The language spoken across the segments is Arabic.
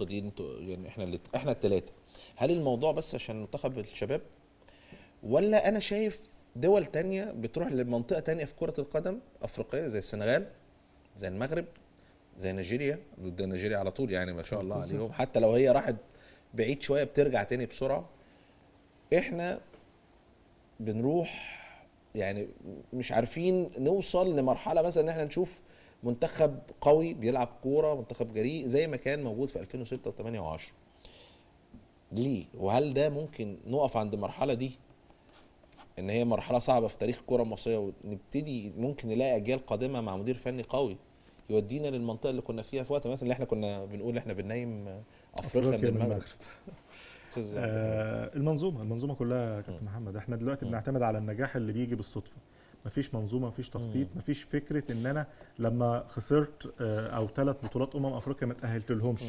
دي انتوا يعني احنا اللي احنا الثلاثه هل الموضوع بس عشان منتخب الشباب ولا انا شايف دول تانية بتروح لمنطقه تانية في كره القدم افريقيه زي السنغال زي المغرب زي نيجيريا ضد نيجيريا على طول يعني ما شاء الله عليهم حتى لو هي راحت بعيد شويه بترجع تاني بسرعه احنا بنروح يعني مش عارفين نوصل لمرحله مثلا ان احنا نشوف منتخب قوي بيلعب كوره منتخب جريء زي ما كان موجود في 2006 و8 و10 ليه وهل ده ممكن نقف عند المرحله دي ان هي مرحله صعبه في تاريخ الكره المصريه ونبتدي ممكن نلاقي اجيال قادمه مع مدير فني قوي يودينا للمنطقه اللي كنا فيها في وقت مثلا اللي احنا كنا بنقول احنا بننيم افريقيا من المغرب آه المنظومه المنظومه كلها يا كابتن محمد احنا دلوقتي بنعتمد على النجاح اللي بيجي بالصدفه مفيش منظومه مفيش تخطيط مم. مفيش فكره ان انا لما خسرت آه، او ثلاث بطولات امم افريقيا ما تاهلتلهمش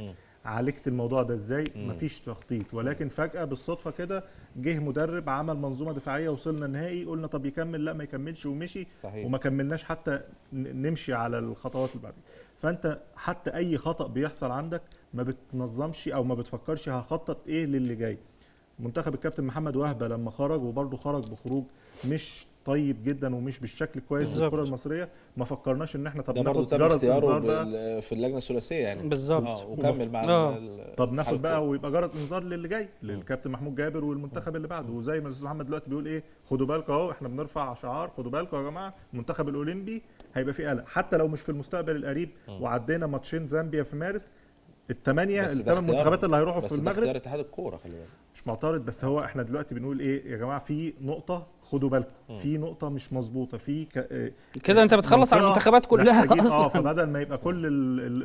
عالجت الموضوع ده ازاي مم. مفيش تخطيط ولكن فجاه بالصدفه كده جه مدرب عمل منظومه دفاعيه وصلنا النهائي قلنا طب يكمل لا ما يكملش ومشي صحيح. وما كملناش حتى نمشي على الخطوات اللي بعدين فانت حتى اي خطا بيحصل عندك ما بتنظمش او ما بتفكرش هخطط ايه للي جاي منتخب الكابتن محمد وهبه لما خرج وبرضه خرج بخروج مش طيب جدا ومش بالشكل الكويس للكره المصريه ما فكرناش ان احنا طب ناخد جرس انذار بقى في اللجنه الثلاثيه يعني بالظبط آه، وكمل مع آه. طب ناخد بقى ويبقى جرس انذار للي جاي للكابتن محمود جابر والمنتخب اللي بعده وزي ما الاستاذ محمد دلوقتي بيقول ايه خدوا بالكم اهو احنا بنرفع شعار خدوا بالكم يا جماعه المنتخب الاولمبي هيبقى فيه قلق حتى لو مش في المستقبل القريب وعدينا ماتشين زامبيا في مارس الثمانيه الثمان منتخبات اللي هيروحوا في المغرب بس اتحاد الكوره خلي بالك مش معترض بس هو احنا دلوقتي بنقول ايه يا جماعه في نقطه خدوا بالكم في نقطه مش مظبوطه في ك... آه، كده انت بتخلص على المنتخبات كلها آه، اصلا اه فبدل ما يبقى كل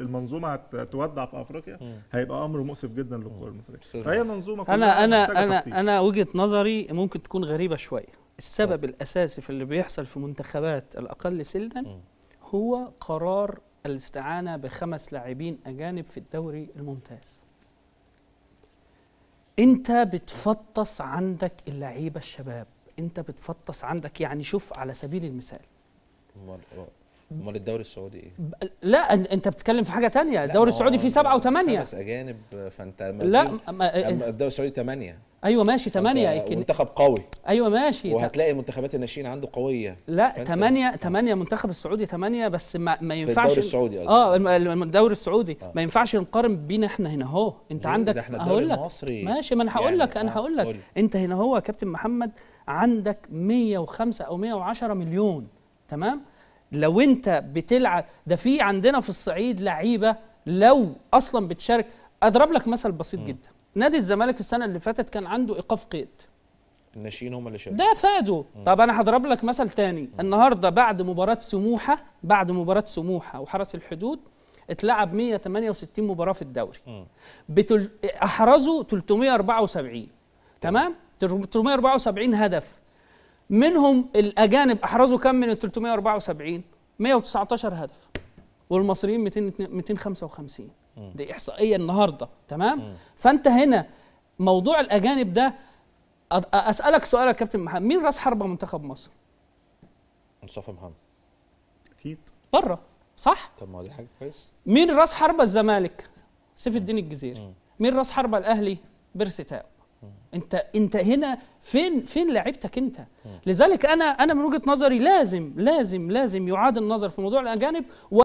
المنظومه هتودع في افريقيا هيبقى امر مؤسف جدا للكره المصريه فهي منظومه كلها انا انا انا انا وجهه نظري ممكن تكون غريبه شويه السبب طيب. الاساسي في اللي بيحصل في منتخبات الاقل سلدا هو قرار الاستعانة بخمس لاعبين أجانب في الدوري الممتاز أنت بتفطس عندك اللعيبة الشباب أنت بتفطس عندك يعني شوف على سبيل المثال امال أه، الدوري السعودي ايه؟ لا انت بتتكلم في حاجه تانية الدوري السعودي فيه سبعه وثمانيه خمس اجانب فانت لا الدوري السعودي ثمانيه ايوه ماشي 8 منتخب قوي ايوه ماشي وهتلاقي منتخبات الناشئين عنده قويه لا 8 8 آه. منتخب السعودي 8 بس ما, ما ينفعش في الدوري السعودي قصدي اه الدوري السعودي آه. ما ينفعش نقارن بينا احنا هنا اهو انت إيه، عندك هقول لك ماشي ما انا هقول لك يعني انا آه، هقول لك انت هنا هو يا كابتن محمد عندك 105 او 110 مليون تمام لو انت بتلعب ده في عندنا في الصعيد لعيبه لو اصلا بتشارك اضرب لك مثل بسيط م. جدا نادي الزمالك السنه اللي فاتت كان عنده ايقاف قيد الناشئين هم اللي شالوا ده فادوا طب انا هضرب لك مثل تاني النهارده بعد مباراه سموحه بعد مباراه سموحه وحرس الحدود اتلعب 168 مباراه في الدوري بتل... احرزوا 374 تمام 374 هدف منهم الاجانب احرزوا كم من ال 374 119 هدف والمصريين 200 255 دي احصائيه النهارده تمام فانت هنا موضوع الاجانب ده اسالك سؤال يا كابتن محمد مين راس حربه منتخب مصر مصطفى محمد اكيد بره صح طب ما دي حاجه كويس مين راس حربه الزمالك سيف الدين الجزيري مين راس حربه الاهلي بيرسيتا انت انت هنا فين فين لعبتك انت لذلك انا انا من وجهه نظري لازم لازم لازم يعاد النظر في موضوع الاجانب و